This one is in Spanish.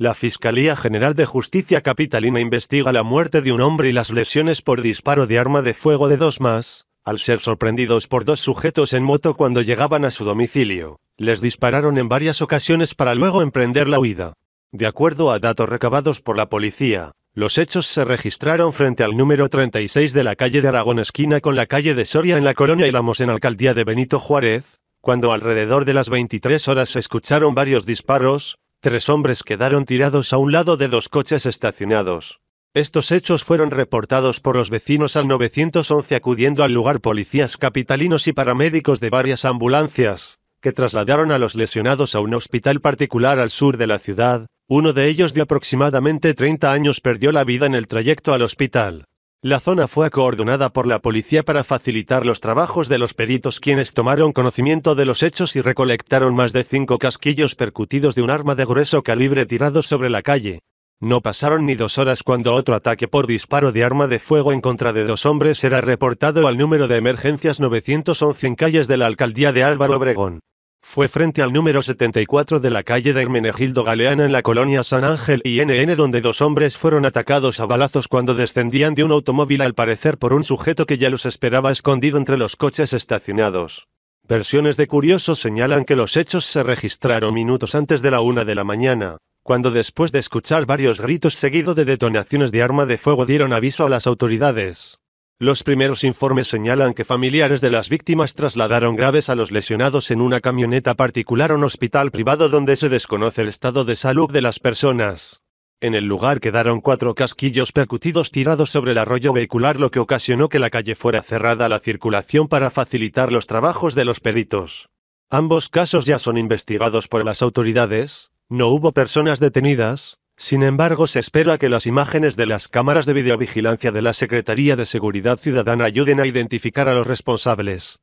La Fiscalía General de Justicia Capitalina investiga la muerte de un hombre y las lesiones por disparo de arma de fuego de dos más, al ser sorprendidos por dos sujetos en moto cuando llegaban a su domicilio. Les dispararon en varias ocasiones para luego emprender la huida. De acuerdo a datos recabados por la policía, los hechos se registraron frente al número 36 de la calle de Aragón esquina con la calle de Soria en la colonia la en alcaldía de Benito Juárez, cuando alrededor de las 23 horas se escucharon varios disparos, Tres hombres quedaron tirados a un lado de dos coches estacionados. Estos hechos fueron reportados por los vecinos al 911 acudiendo al lugar policías capitalinos y paramédicos de varias ambulancias, que trasladaron a los lesionados a un hospital particular al sur de la ciudad, uno de ellos de aproximadamente 30 años perdió la vida en el trayecto al hospital. La zona fue acordonada por la policía para facilitar los trabajos de los peritos quienes tomaron conocimiento de los hechos y recolectaron más de cinco casquillos percutidos de un arma de grueso calibre tirado sobre la calle. No pasaron ni dos horas cuando otro ataque por disparo de arma de fuego en contra de dos hombres era reportado al número de emergencias 911 en calles de la alcaldía de Álvaro Obregón. Fue frente al número 74 de la calle de Hermenegildo Galeana en la colonia San Ángel y NN donde dos hombres fueron atacados a balazos cuando descendían de un automóvil al parecer por un sujeto que ya los esperaba escondido entre los coches estacionados. Versiones de curiosos señalan que los hechos se registraron minutos antes de la una de la mañana, cuando después de escuchar varios gritos seguido de detonaciones de arma de fuego dieron aviso a las autoridades. Los primeros informes señalan que familiares de las víctimas trasladaron graves a los lesionados en una camioneta particular a un hospital privado donde se desconoce el estado de salud de las personas. En el lugar quedaron cuatro casquillos percutidos tirados sobre el arroyo vehicular lo que ocasionó que la calle fuera cerrada a la circulación para facilitar los trabajos de los peritos. Ambos casos ya son investigados por las autoridades, no hubo personas detenidas, sin embargo, se espera que las imágenes de las cámaras de videovigilancia de la Secretaría de Seguridad Ciudadana ayuden a identificar a los responsables.